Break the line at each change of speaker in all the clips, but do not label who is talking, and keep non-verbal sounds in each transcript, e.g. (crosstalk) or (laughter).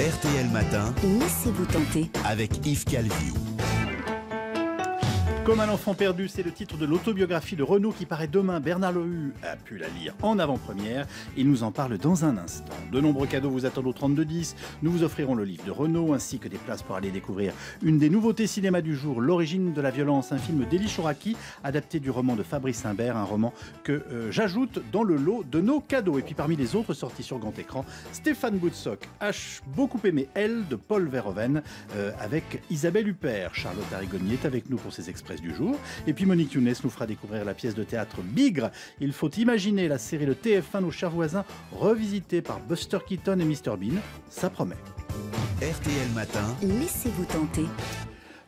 RTL Matin. Laissez-vous tenter. Avec Yves Calvi. Comme un enfant perdu, c'est le titre de l'autobiographie de Renaud qui paraît demain. Bernard Lohu a pu la lire en avant-première. Il nous en parle dans un instant. De nombreux cadeaux vous attendent au 3210. Nous vous offrirons le livre de Renaud ainsi que des places pour aller découvrir une des nouveautés cinéma du jour, L'origine de la violence, un film d'Eli Chouraki, adapté du roman de Fabrice Imbert, un roman que euh, j'ajoute dans le lot de nos cadeaux. Et puis parmi les autres sorties sur grand écran, Stéphane Boutsock, H, beaucoup aimé Elle de Paul Verhoeven, euh, avec Isabelle Huppert. Charlotte Arrigoni est avec nous pour ses expressions du jour. Et puis Monique Younes nous fera découvrir la pièce de théâtre Bigre. Il faut imaginer la série de TF1 Nos chers voisins, revisitée par Buster Keaton et Mr Bean. Ça promet. RTL Matin. Laissez-vous tenter.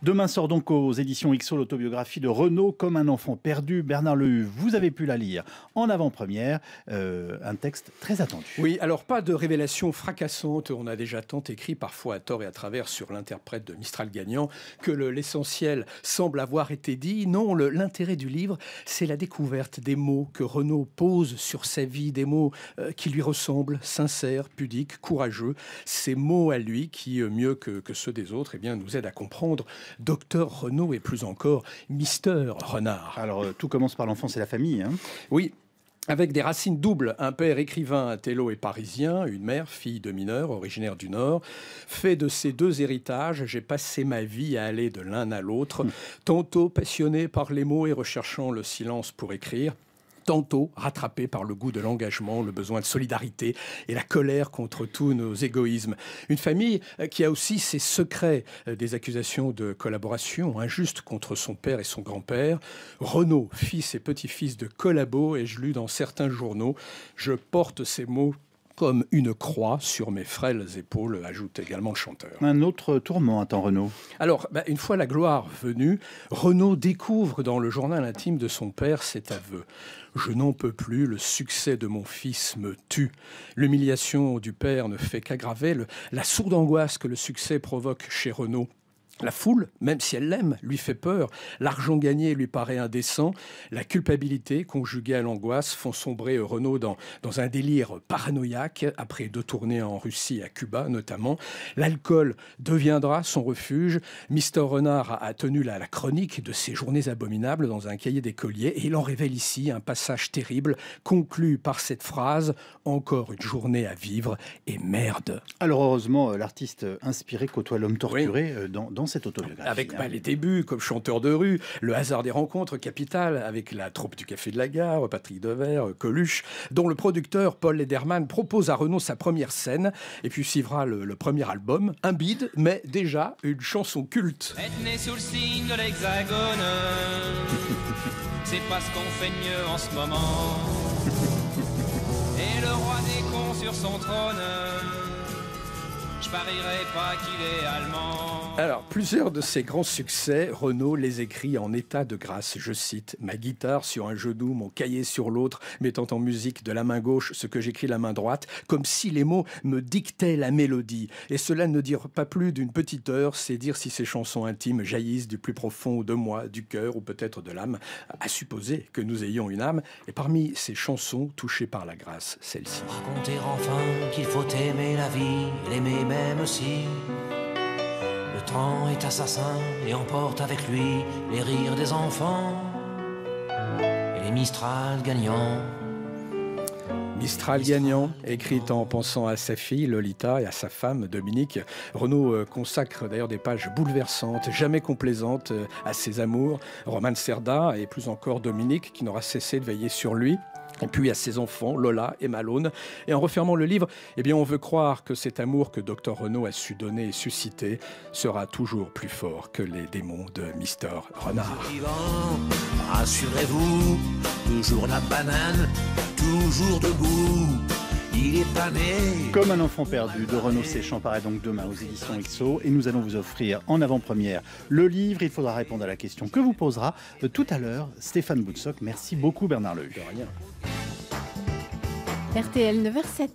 Demain sort donc aux éditions XO l'autobiographie de Renaud comme un enfant perdu. Bernard Lehu, vous avez pu la lire en avant-première, euh, un texte très attendu. Oui,
alors pas de révélation fracassante. On a déjà tant écrit, parfois à tort et à travers, sur l'interprète de Mistral Gagnant, que l'essentiel semble avoir été dit. Non, l'intérêt du livre, c'est la découverte des mots que Renaud pose sur sa vie, des mots euh, qui lui ressemblent, sincères, pudiques, courageux. Ces mots à lui qui, euh, mieux que, ceux des autres, eh bien, nous aident à comprendre docteur Renaud et plus encore Mister Renard. Alors, euh, tout commence par l'enfance et la famille. Hein. oui, avec des racines doubles, un père écrivain, Télo et parisien, une mère, fille de mineur, originaire du Nord. Fait de ces deux héritages, j'ai passé ma vie à aller de l'un à l'autre, hum. tantôt passionné par les mots et recherchant le silence pour écrire, tantôt rattrapé par le goût de l'engagement, le besoin de solidarité et la colère contre tous nos égoïsmes. Une famille euh, qui a aussi ses secrets, euh, des accusations de collaboration injustes contre son père et son grand-père. Renaud, fils et petit-fils de collabo, ai-je lu dans certains journaux. Je porte ces mots comme une croix sur mes frêles épaules, ajoute également
chanteur. Un autre tourment attend Renaud.
Alors, bah, une fois la gloire venue, Renaud découvre dans le journal intime de son père cet aveu. Je n'en peux plus, le succès de mon fils me tue. L'humiliation du père ne fait qu'aggraver la sourde angoisse que le succès provoque chez Renaud la foule, même si elle l'aime, lui fait peur. L'argent gagné lui paraît indécent. La culpabilité, conjuguée à l'angoisse, font sombrer Renaud dans, dans un délire paranoïaque, après deux tournées en Russie et à Cuba notamment. L'alcool deviendra son refuge. Mister Renard a, tenu la, chronique de ces journées abominables dans un cahier d'écolier et il en révèle ici un passage terrible conclu par cette phrase « Encore une journée à vivre et merde ».
Alors heureusement, euh, l'artiste inspiré côtoie l'homme torturé euh, dans, dans avec pas hein. bah, les débuts comme chanteur de rue,
le hasard des rencontres capitale avec la troupe du Café de la Gare, Patrick Devers, Coluche, dont le producteur Paul Lederman propose à Renaud sa première scène et puis suivra le, premier album, un bide, mais déjà une chanson culte. (laughs) c'est pas qu'on fait en ce moment. (laughs) Et le roi sur son trône je pas
qu'il est allemand.
Alors, plusieurs de ses grands succès, Renaud les écrit en état de grâce. Je cite Ma guitare sur un genou, mon cahier sur l'autre, mettant en musique de la main gauche ce que j'écris la main droite, comme si les mots me dictaient la mélodie. Et cela ne dire pas plus d'une petite heure, c'est dire si ces chansons intimes jaillissent du plus profond de moi, du cœur ou peut-être de l'âme, à supposer que nous ayons une âme. Et parmi ces chansons touchées par la grâce, celle-ci.
Raconter enfin qu'il faut aimer la vie, même si le temps est assassin et emporte avec lui les rires des enfants et les Mistral gagnants.
Mistral gagnant, écrite en pensant à sa fille Lolita et à sa femme Dominique. Renaud euh, consacre d'ailleurs des pages bouleversantes, jamais complaisantes euh, à ses amours, Roman Cerda et plus encore Dominique qui n'aura cessé de veiller sur lui et puis à ses enfants, Lola et Malone. Et en refermant le livre, eh bien, on veut croire que cet amour que Dr Renaud a su donner et susciter sera toujours plus fort que les démons de Mister Renard.
vous toujours la banane, toujours debout. Il est pané. Comme un enfant perdu de Renaud Séchamp paraît donc demain aux éditions XO et nous allons vous offrir en avant-première le livre. Il faudra répondre à la question que vous posera euh, tout à l'heure Stéphane Boutsock. Merci beaucoup Bernard rien.
RTL 9h07.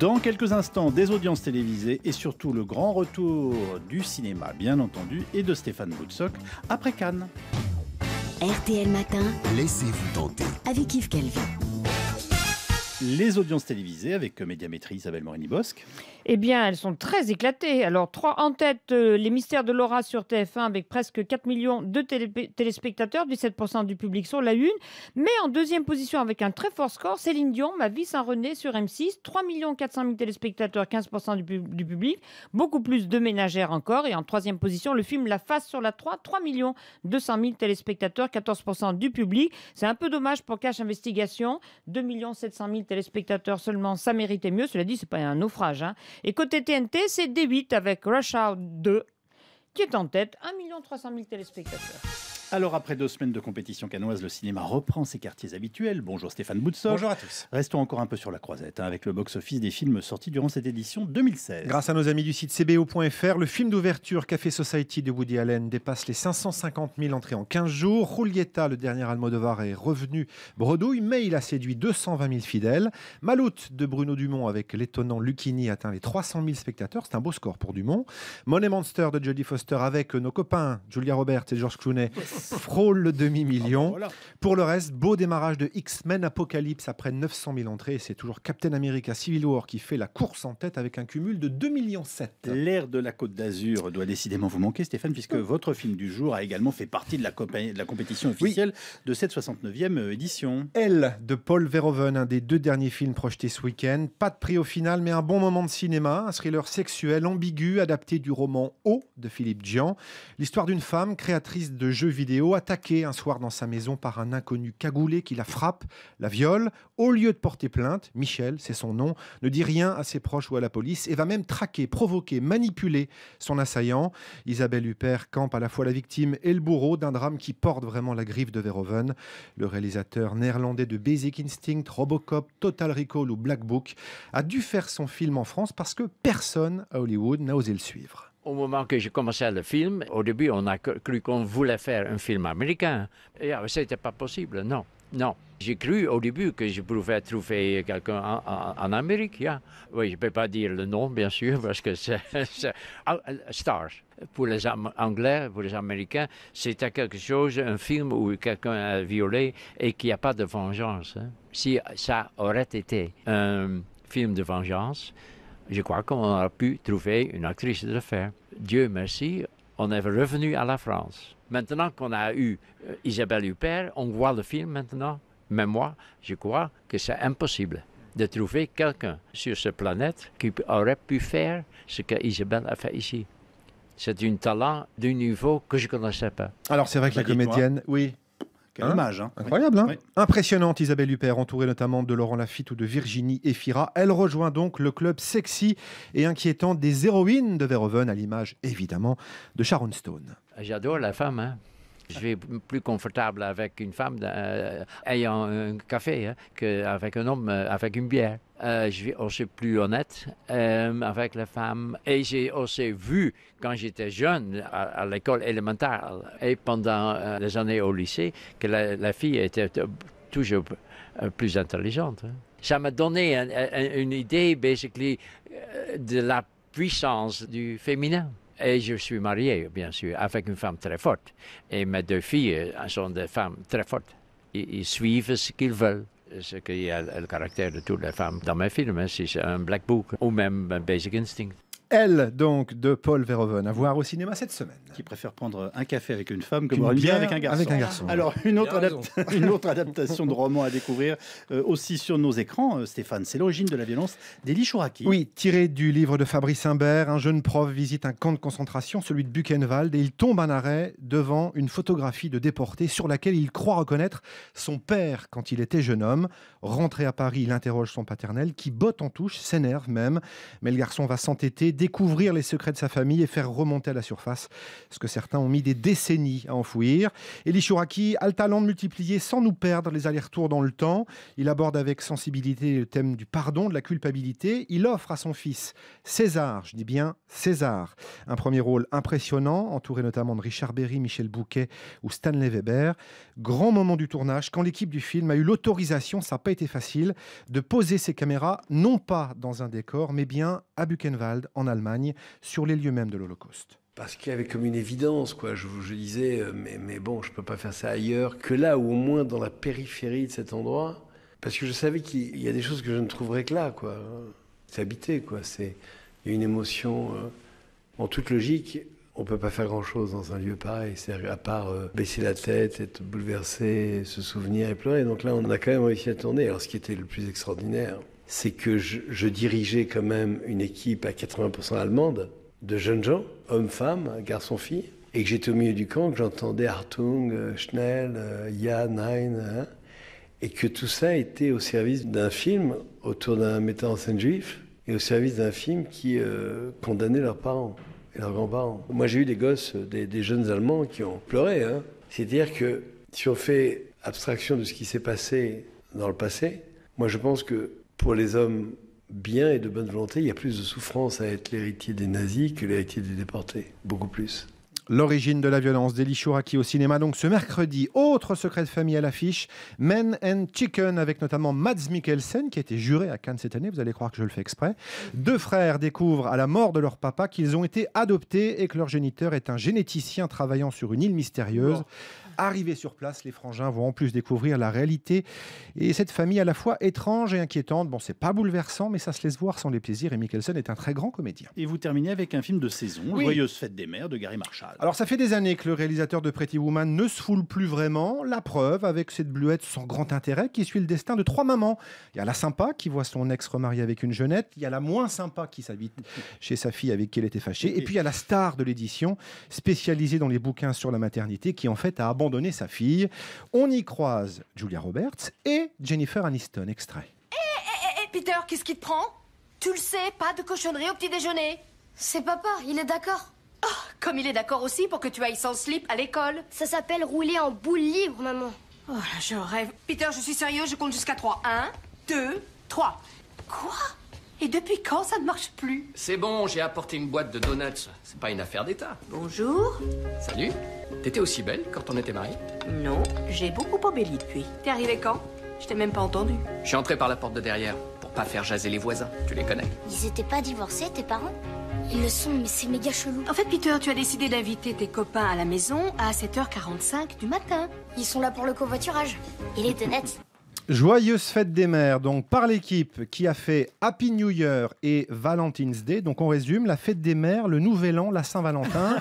Dans quelques instants, des audiences télévisées et surtout le grand retour du cinéma, bien entendu, et de Stéphane Boutsock après Cannes. RTL Matin, laissez-vous tenter. Avec Yves Calvi.
Les audiences télévisées
avec Médiamétrie Isabelle Morini-Bosque.
Eh bien, elles sont très éclatées. Alors, trois en tête, euh, les mystères de Laura sur TF1 avec presque 4 millions de téléspectateurs, 17% du public sur la une. Mais en deuxième position avec un très fort score, Céline Dion, Ma vie sans René sur M6, 3 400 000 téléspectateurs, 15% du, public, beaucoup plus de ménagères encore. Et en troisième position, le film La face sur la 3, 3 200 000 téléspectateurs, 14% du public. C'est un peu dommage pour Cash Investigation, 2 700 000 téléspectateurs seulement, ça méritait mieux. Cela dit, c'est pas un naufrage. Hein. Et côté TNT, c'est D8 avec Rush Hour 2 qui est en tête, 1 300 000 téléspectateurs.
Alors, après deux semaines de compétition canoise, le cinéma reprend ses quartiers habituels. Bonjour Stéphane Boudso. Bonjour à tous. Restons encore un peu sur la croisette hein, avec le box-office des films sortis durant cette édition 2016. Grâce à
nos amis du site cbo.fr, le film d'ouverture Café Society de Woody Allen dépasse les 550 000 entrées en 15 jours. Julieta, le dernier Almodovar, est revenu bredouille, mais il a séduit 220 000 fidèles. malout de Bruno Dumont avec l'étonnant Lucchini atteint les 300 000 spectateurs. C'est un beau score pour Dumont. Money Monster de Jodie Foster avec nos copains Julia Roberts et George Clooney frôle le demi-million. Ah bah Pour le reste, beau démarrage de X-Men Apocalypse après 900 000 entrées. C'est toujours Captain America Civil War qui fait la course en tête avec un cumul de 2,7 millions.
l'air de la Côte d'Azur doit décidément vous manquer, Stéphane, puisque ah. votre film du jour a également fait partie de la, compétition officielle de cette 69e édition. Elle de Paul Verhoeven,
un des deux derniers films projetés ce week-end. Pas de prix au final, mais un bon moment de cinéma, un thriller sexuel ambigu adapté du roman O de Philippe Dian. L'histoire d'une femme créatrice de jeux vidéo attaqué un soir dans sa maison par un inconnu cagoulé qui la frappe, la viole. Au lieu de porter plainte, Michel, c'est son nom, ne dit rien à ses proches ou à la police et va même traquer, provoquer, manipuler son assaillant. Isabelle Huppert campe à la fois la victime et le bourreau d'un drame qui porte vraiment la griffe de Verhoeven. Le réalisateur néerlandais de Basic Instinct, Robocop, Total Recall ou Black Book a dû faire son film en France parce que personne à
Hollywood n'a osé le suivre. Au moment que j'ai commencé le film, au début, on a cru qu'on voulait faire un film américain. Et c'était ah, pas possible, non. Non. J'ai cru au début que je pouvais trouver quelqu'un en, Amérique. Oui, je ne peux pas dire le nom, bien sûr, parce que c'est. (laughs) Ah, euh, Star. Pour les Anglais, pour les Américains, c'était quelque chose, un film où quelqu'un a violé et qu'il n'y a pas de vengeance. Hein. Si ça aurait été un film de vengeance, je crois qu'on aurait pu trouver une actrice de faire. Dieu merci, on est revenu à la France. Maintenant qu'on a eu euh, Isabelle Huppert, on voit le film maintenant. Mais moi, je crois que c'est impossible de trouver quelqu'un sur cette planète qui aurait pu faire ce qu'Isabelle a fait ici. C'est un talent d'un niveau que je ne connaissais pas. Alors c'est vrai que bah, la comédienne, oui, quel hein image. Hein. Incroyable. Hein.
Impressionnante, Isabelle Huppert, entourée notamment de Laurent Lafitte ou de Virginie Efira. Elle rejoint donc le club sexy et inquiétant des héroïnes de Verhoeven, à l'image évidemment de Sharon Stone.
J'adore la femme je suis plus confortable avec une femme euh, ayant un café hein, qu'avec un homme euh, avec une bière. Euh, je suis aussi plus honnête avec la femme. Et j'ai aussi vu, quand j'étais jeune, à, l'école élémentaire et pendant les années au lycée, que la, fille était toujours plus intelligente. Hein. Ça m'a donné une idée, basically, de la puissance du féminin. Et je suis marié, bien sûr, avec une femme très forte. Et mes deux filles euh, sont des femmes très fortes. Ils, suivent ce qu'ils veulent. Ce qui est le caractère de toutes les femmes dans mes films, hein, c'est un Black Book ou même Basic Instinct.
Elle, donc, de Paul Verhoeven, à voir au cinéma cette semaine. Qui préfère prendre un café avec une femme que boire avec un garçon. Avec un garçon. Alors,
une autre, (laughs) une autre adaptation de roman à découvrir euh, aussi sur nos écrans, euh, Stéphane, c'est l'origine de la violence d'Eli Chouraki. Oui,
tiré du livre de Fabrice Imbert, un jeune prof visite un camp de concentration, celui de Buchenwald, et il tombe en arrêt devant une photographie de déportés sur laquelle il croit reconnaître son père quand il était jeune homme. Rentré à Paris, il interroge son paternel qui botte en touche, s'énerve même, mais le garçon va s'entêter découvrir les secrets de sa famille et faire remonter à la surface ce que certains ont mis des décennies à enfouir. Eli Chouraki a le talent de multiplier sans nous perdre les allers-retours dans le temps. Il aborde avec sensibilité le thème du pardon, de la culpabilité. Il offre à son fils César, je dis bien César, un premier rôle impressionnant, entouré notamment de Richard Berry, Michel Bouquet ou Stanley Weber. Grand moment du tournage, quand l'équipe du film a eu l'autorisation, ça n'a pas été facile, de poser ses caméras non pas dans un décor, mais bien à Buchenwald, en en Allemagne sur les lieux mêmes de l'Holocauste.
Parce qu'il y avait comme une évidence, quoi. Je, je disais, euh, mais, bon, je ne peux pas faire ça ailleurs que là, ou au moins dans la périphérie de cet endroit. Parce que je savais qu'il y a des choses que je ne trouverais que là, quoi. C'est habité, quoi. C'est une émotion. Euh, en toute logique, on ne peut pas faire grand-chose dans un lieu pareil. cest à part euh, baisser la tête, être bouleversé, se souvenir et pleurer. Donc là, on a quand même réussi à tourner. Alors, ce qui était le plus extraordinaire, c'est que je, dirigeais quand même une équipe à 80% allemande de jeunes gens, hommes, femmes, garçons, filles, et que j'étais au milieu du camp, que j'entendais Hartung, euh, Schnell, Jan, euh, hein, hein, et que tout ça était au service d'un film autour d'un metteur en scène juif et au service d'un film qui euh, condamnait leurs parents et leurs grands-parents. Moi, j'ai eu des gosses, des, jeunes Allemands qui ont pleuré. Hein. C'est-à-dire que si on fait abstraction de ce qui s'est passé dans le passé, moi, je pense que pour les hommes bien et de bonne volonté, il y a plus de souffrance à être l'héritier des nazis que l'héritier des déportés, beaucoup plus. L'origine de la violence d'Eli Chouraki au cinéma,
donc ce mercredi. Autre secret de famille à l'affiche, Men and Chicken, avec notamment Mads Mikkelsen, qui a été juré à Cannes cette année, vous allez croire que je le fais exprès. Deux frères découvrent à la mort de leur papa qu'ils ont été adoptés et que leur géniteur est un généticien travaillant sur une île mystérieuse. Arrivés sur place, les frangins vont en plus découvrir la réalité et cette famille à la fois étrange et inquiétante. Bon, c'est pas bouleversant, mais ça se laisse voir sans les plaisirs et Mikkelsen est un très grand comédien.
Et vous terminez avec un film de saison, Joyeuse fête des mères de Gary Marshall.
Alors ça fait des années que le réalisateur de Pretty Woman ne se foule plus vraiment. La preuve avec cette bluette sans grand intérêt qui suit le destin de trois mamans. Il y a la sympa qui voit son ex remarié avec une jeunette. Il y a la moins sympa qui s'habite (laughs) chez sa fille avec qui elle était fâchée. Et puis il y a la star de l'édition spécialisée dans les bouquins sur la maternité qui en fait a abandonné sa fille. On y croise Julia Roberts et Jennifer Aniston. Extrait.
Hé, eh, hé eh, eh, Peter, qu'est-ce qui te prend Tu le sais, pas de cochonnerie au petit déjeuner. C'est papa, il est d'accord. Comme il est d'accord aussi pour que tu ailles sans slip à l'école. Ça s'appelle rouler en boule libre, maman. Oh là, je rêve. Peter, je suis sérieux, je compte jusqu'à 3. 1, 2, 3. Quoi Et depuis quand ça ne marche plus
C'est bon, j'ai apporté une boîte de donuts. C'est pas une affaire d'État. Bonjour. Salut. T'étais aussi belle quand on était mariés Non, j'ai beaucoup embelli depuis.
T'es arrivé quand Je t'ai même pas entendu.
Je suis entré par la porte de derrière pour pas faire jaser les voisins. Tu les connais.
Ils étaient pas divorcés, tes parents ils le sont, mais c'est méga chelou. En fait, Peter, tu as décidé d'inviter tes copains à la maison à 7h45 du matin. Ils sont là pour le covoiturage. Il est honnête.
Joyeuse fête des mères, donc par l'équipe qui a fait Happy New Year et Valentine's Day. Donc on résume, la fête des mères, le nouvel an, la Saint-Valentin.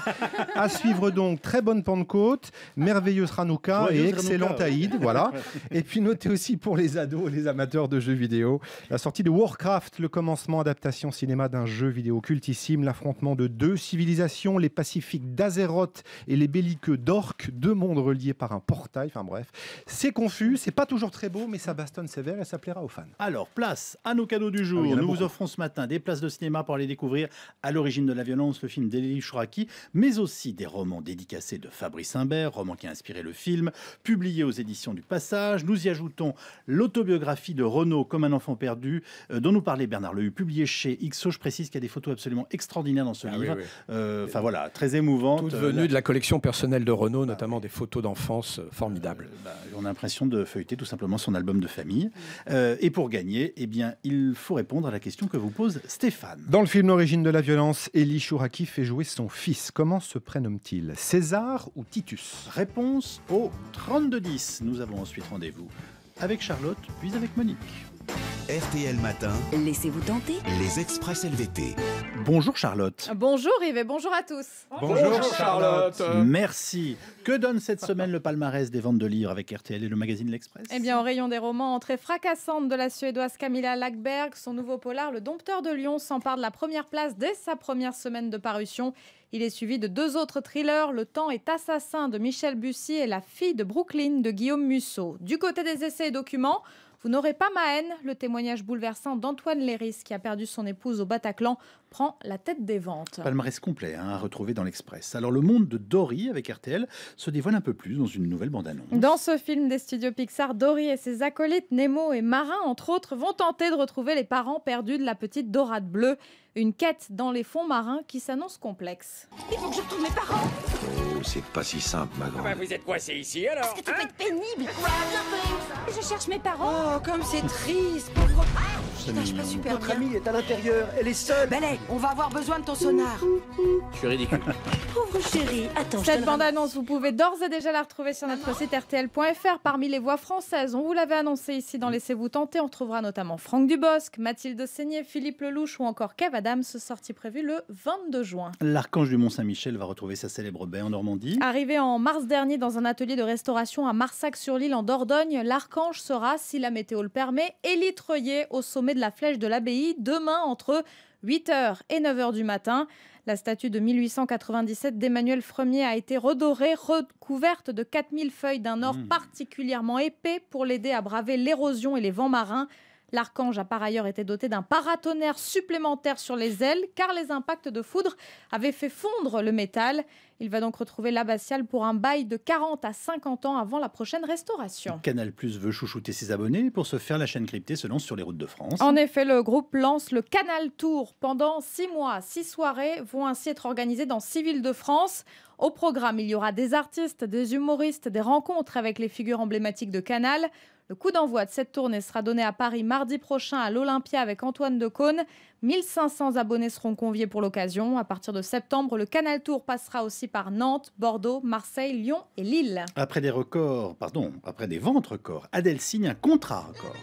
à suivre donc, très bonne Pentecôte, merveilleuse Hanouka et excellent Aïd. Voilà. (laughs) Et puis notez aussi pour les ados les amateurs de jeux vidéo, la sortie de Warcraft, le commencement adaptation cinéma d'un jeu vidéo cultissime, l'affrontement de deux civilisations, les pacifiques d'Azeroth et les belliqueux d'Orc, deux mondes reliés par un portail. Enfin bref, c'est confus, c'est pas toujours très beau, mais ça bastonne sévère et ça plaira aux fans.
Alors, place à nos cadeaux du jour. Ah nous vous offrons ce matin des places de cinéma pour aller découvrir À l'origine de la violence, le film d'Eli Chouraki, mais aussi des romans dédicacés de Fabrice Imbert, roman qui a inspiré le film, publié aux éditions du Passage. Nous y ajoutons l'autobiographie de Renaud, Comme un enfant perdu, euh, dont nous parlait Bernard Lehu, publié chez XO. Je précise qu'il y a des photos absolument extraordinaires dans ce ah livre. Euh, enfin voilà, très émouvante. Toutes venues euh, de la
collection personnelle de Renaud,
ah notamment des photos d'enfance formidables. Bah, on a l'impression de feuilleter tout simplement son album album de famille. Euh, et pour gagner, eh bien, il faut répondre à la question que vous pose Stéphane.
Dans le film L'origine de la violence, Elie Chouraki fait jouer son fils. Comment se prénomme-t-il César ou Titus Réponse
au 32-10. Nous avons ensuite rendez-vous avec Charlotte, puis avec Monique. RTL Matin. Laissez-vous tenter. Les Express LVT. Bonjour Charlotte.
Bonjour Yves et bonjour à tous.
Bonjour, Charlotte. Merci. Que donne cette semaine le palmarès des ventes de livres avec RTL et le magazine L'Express
Eh bien, au rayon des romans, entrée fracassante de la Suédoise Camilla Lackberg, son nouveau polar Le Dompteur de Lyon s'empare de la première place dès sa première semaine de parution. Il est suivi de deux autres thrillers, Le temps est assassin de Michel Bussy et La fille de Brooklyn de Guillaume Musso. Du côté des essais et documents, vous n'aurez pas ma haine. Le témoignage bouleversant d'Antoine Léris, qui a perdu son épouse au Bataclan, prend la tête des ventes. Palmarès
complet hein, à retrouver dans l'Express. Alors, le monde de Dory avec RTL se dévoile un peu plus dans une nouvelle bande-annonce.
Dans ce film des studios Pixar, Dory et ses acolytes Nemo et Marin, entre autres, vont tenter de retrouver les parents perdus de la petite Dorade Bleue. Une quête dans les fonds marins qui s'annonce complexe. Il faut que je retrouve mes
parents Oh, C'est pas si simple, ma grande. Bah, vous êtes
coincé ici alors Est-ce que tu peux être
pénible bah, Je cherche mes parents. Oh, comme c'est triste, pauvre. Ah, ah pas super Notre amie est à l'intérieur, elle est seule. Balai, ben, on va avoir besoin de ton sonar. Je suis ridicule. (laughs) Pauvre chérie, attends. Cette bande-annonce, vous pouvez d'ores et déjà la retrouver sur notre site rtl.fr parmi les voix françaises. On vous l'avait annoncé ici dans Laissez-vous tenter. On trouvera notamment Franck Dubosc, Mathilde Seigné, Philippe Lelouch ou encore Kev se sortie prévue le 22 juin.
L'archange du Mont-Saint-Michel va retrouver sa célèbre baie en Normandie.
Arrivé en mars dernier dans un atelier de restauration à marsac sur l'île en Dordogne, l'archange sera, si la météo le permet, élitreillé au sommet de la flèche de l'abbaye demain entre 8h et 9h du matin. La statue de 1897 d'Emmanuel Fremier a été redorée, recouverte de 4000 feuilles d'un or mmh. particulièrement épais pour l'aider à braver l'érosion et les vents marins. L'archange a par ailleurs été doté d'un paratonnerre supplémentaire sur les ailes car les impacts de foudre avaient fait fondre le métal. Il va donc retrouver l'abbatiale pour un bail de 40 à 50 ans avant la prochaine restauration.
Canal Plus veut chouchouter ses abonnés. Pour se faire, la chaîne cryptée selon sur les routes de France. En effet,
le groupe lance le Canal Tour. Pendant six mois, six soirées vont ainsi être organisées dans six villes de France. Au programme, il y aura des artistes, des humoristes, des rencontres avec les figures emblématiques de Canal. Le coup d'envoi de cette tournée sera donné à Paris mardi prochain à l'Olympia avec Antoine Decaune. 1500 abonnés seront conviés pour l'occasion. À partir de septembre, le Canal Tour passera aussi par Nantes, Bordeaux, Marseille, Lyon et Lille.
Après des records, pardon, après des ventes records, Adèle signe un contrat record.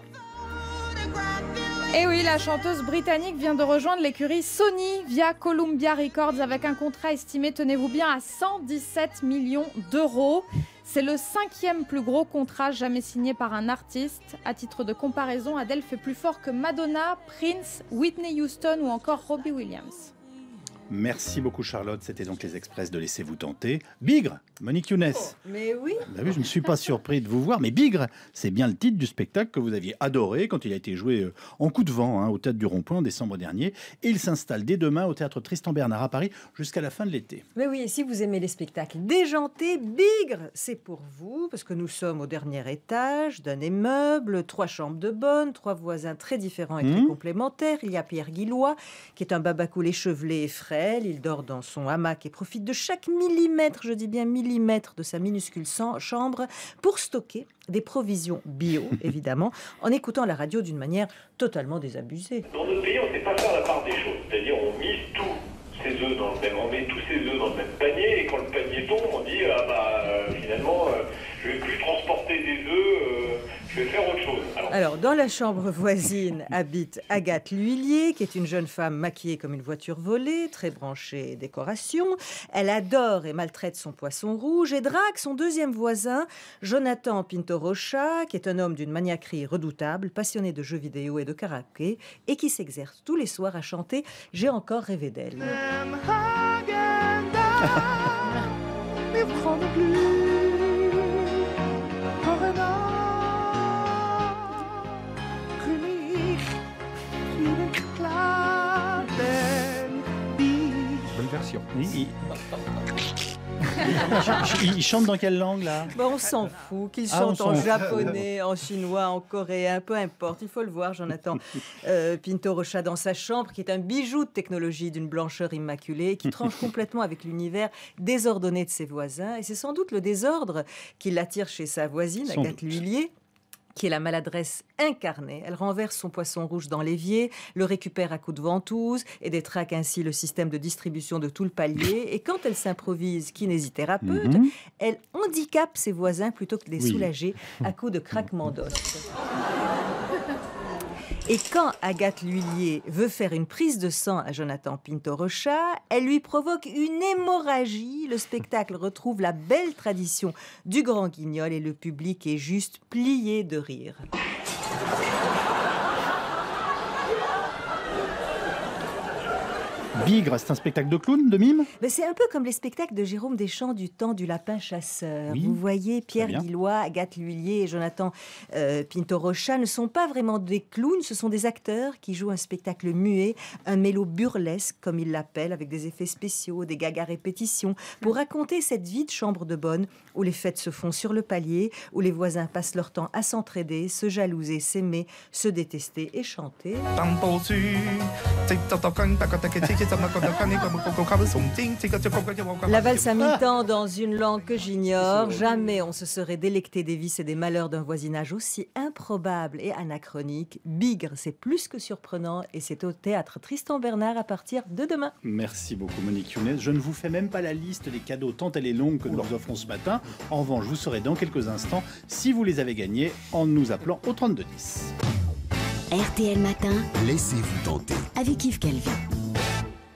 Et oui, la chanteuse britannique vient de rejoindre l'écurie Sony via Columbia Records avec un contrat estimé, tenez-vous bien, à 117 millions d'euros. C'est le cinquième plus gros contrat jamais signé par un artiste. À titre de comparaison, Adele fait plus fort que Madonna, Prince, Whitney Houston ou encore Robbie Williams.
Merci beaucoup Charlotte, c'était donc les express de laisser vous tenter. Bigre, Monique Younes. Oh, mais bah oui. je ne suis pas surpris de vous voir, mais Bigre, c'est bien le titre du spectacle que vous aviez adoré quand il a été joué euh, en coup de vent hein, au Théâtre du Rond-Point en décembre dernier. Et il s'installe dès demain au Théâtre Tristan Bernard à Paris jusqu'à la fin de l'été.
Mais oui, et si vous aimez les spectacles déjantés, Bigre, c'est pour vous, parce que nous sommes au dernier étage d'un immeuble, trois chambres de bonne, trois voisins très différents et très mmh. complémentaires. Il y a Pierre Guillois, qui est un babacou échevelé et frais il dort dans son hamac et profite de chaque millimètre, je dis bien millimètre, de sa minuscule chambre pour stocker des provisions bio, (laughs) évidemment, en écoutant la radio d'une manière totalement désabusée. Dans notre pays, on ne sait pas faire la part des choses. C'est-à-dire, on mise tous ses œufs dans le même, met tous ses œufs dans le même panier, et quand le panier tombe, on dit, ah bah, euh, finalement, euh, je vais plus transporter. Alors, dans la chambre voisine (laughs) habite Agathe L'Huillier, qui est une jeune femme maquillée comme une voiture volée, très branchée décoration. Elle adore et maltraite son poisson rouge et drague son deuxième voisin, Jonathan Pinto Rocha, qui est un homme d'une maniaquerie redoutable, passionné de jeux vidéo et de karaoké, et qui s'exerce tous les soirs à chanter J'ai encore rêvé d'elle.
(laughs)
Il, chante dans quelle langue là bah,
On s'en fout, qu'il ah, chante en japonais, en chinois, en coréen, peu importe, il faut le voir, j'en attends. (laughs) Euh, Pinto Rocha dans sa chambre, qui est un bijou de technologie d'une blancheur immaculée, qui tranche (laughs) complètement avec l'univers désordonné de ses voisins. Et c'est sans doute le désordre qui l'attire chez sa voisine, Agathe Lullier qui est la maladresse incarnée. Elle renverse son poisson rouge dans l'évier, le récupère à coups de ventouse et détraque ainsi le système de distribution de tout le palier. (laughs) Et quand elle s'improvise kinésithérapeute, mhm. elle handicape ses voisins plutôt que de les soulager à coups de (laughs) craquements d'os. Et quand Agathe Lullier veut faire une prise de sang à Jonathan Pinto Rocha, elle lui provoque une hémorragie. Le spectacle retrouve la belle tradition du grand guignol et le public est juste plié de rire. c'est un spectacle de clown, de mime ben, C'est un peu comme les spectacles de Jérôme Deschamps du temps du lapin chasseur. Vous voyez, Pierre Guillois, Agathe Lullier et Jonathan euh, Pinto Rocha ne sont pas vraiment des clowns, ce sont des acteurs qui jouent un spectacle muet, un mélo burlesque, comme ils l'appellent, avec des effets spéciaux, des gags à répétition pour raconter cette vie de chambre de bonne où les fêtes se font sur le palier, où les voisins passent leur temps à s'entraider, se jalouser, s'aimer, se détester et chanter. La valse à mi-temps dans une langue que j'ignore. Jamais on se serait délecté des vices et des malheurs d'un voisinage aussi improbable et anachronique. Bigre, c'est plus que surprenant et c'est au théâtre Tristan Bernard à partir de demain.
Merci beaucoup Monique Younes. Je ne vous fais même pas la liste des cadeaux tant elle est longue que nous leur offrons ce matin. En revanche, vous saurez dans quelques instants si vous les avez gagnés en nous appelant au 3210.
RTL Matin,
laissez-vous tenter. Avec Yves Calvi.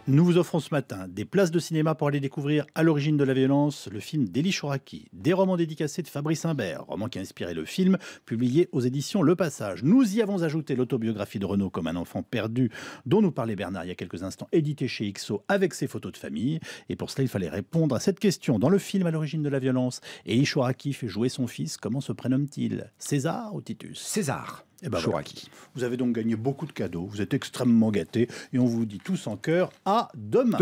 Nous vous offrons ce matin des places de cinéma pour aller découvrir À l'origine de la violence, le film d'Eli Choraki, des romans dédicacés de Fabrice Imbert, roman qui a inspiré le film, publié aux éditions Le Passage. Nous y avons ajouté l'autobiographie de Renaud comme un enfant perdu, dont nous parlait Bernard il y a quelques instants, édité chez Ixo avec ses photos de famille. Et pour cela, il fallait répondre à cette question. Dans le film À l'origine de la violence, Eli Chouraki fait jouer son fils, comment se prénomme-t-il César ou Titus César. Et eh ben Chouraki. Vous avez donc gagné beaucoup de cadeaux, vous êtes extrêmement gâtés et on vous dit tous en cœur à demain.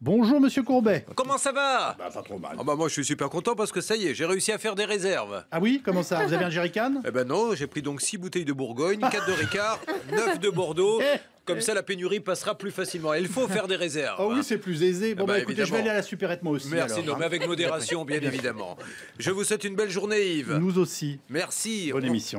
Bonjour Monsieur Courbet.
Comment ça va bah, Pas trop mal. Ah bah, moi je suis super content parce que ça y est, j'ai réussi à faire des réserves. Ah
oui Comment ça Vous avez un jerrycan
Eh ben non, j'ai pris donc 6 bouteilles de Bourgogne, 4 de Ricard, 9 (laughs) de Bordeaux. Eh. comme ça, la pénurie passera plus facilement. Il faut faire des réserves. Ah oui, hein.
c'est plus aisé. Eh bon, ben, bah, écoutez, je vais aller à la supérette moi aussi. Merci, hein. mais avec modération, bien (laughs) évidemment. Je vous souhaite une belle journée, Yves. Nous aussi. Merci. Bonne émission.